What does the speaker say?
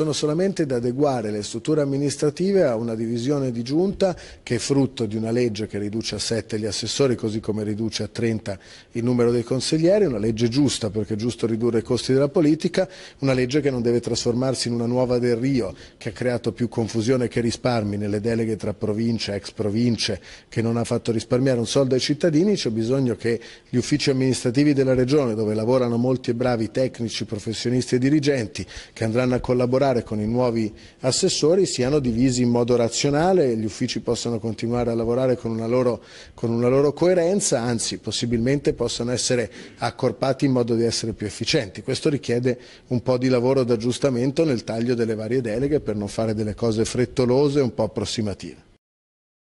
sono solamente da adeguare le strutture amministrative a una divisione di giunta che è frutto di una legge che riduce a 7 gli assessori così come riduce a 30 il numero dei consiglieri, una legge giusta perché è giusto ridurre i costi della politica, una legge che non deve trasformarsi in una nuova del Rio che ha creato più confusione che risparmi nelle deleghe tra province, ex province, che non ha fatto risparmiare un soldo ai cittadini, c'è bisogno che gli uffici amministrativi della regione dove lavorano molti e bravi tecnici, professionisti e dirigenti che andranno a collaborare lavorare con i nuovi assessori siano divisi in modo razionale, gli uffici possano continuare a lavorare con una loro, con una loro coerenza, anzi possibilmente possano essere accorpati in modo di essere più efficienti. Questo richiede un po' di lavoro d'aggiustamento nel taglio delle varie deleghe per non fare delle cose frettolose e un po' approssimative.